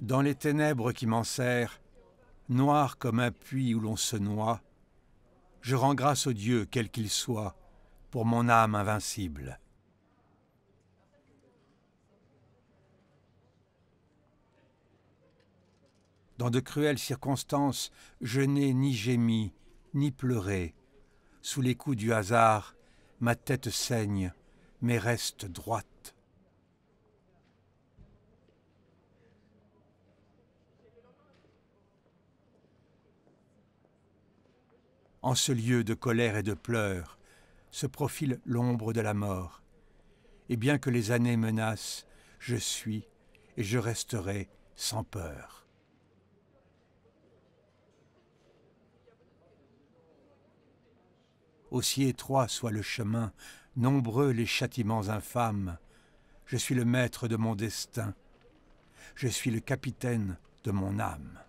Dans les ténèbres qui m'enserrent, noir comme un puits où l'on se noie, je rends grâce au Dieu, quel qu'il soit, pour mon âme invincible. Dans de cruelles circonstances, je n'ai ni gémi, ni pleuré. Sous les coups du hasard, ma tête saigne, mais reste droite. en ce lieu de colère et de pleurs, se profile l'ombre de la mort. Et bien que les années menacent, je suis et je resterai sans peur. aussi étroit soit le chemin, nombreux les châtiments infâmes. Je suis le maître de mon destin, je suis le capitaine de mon âme.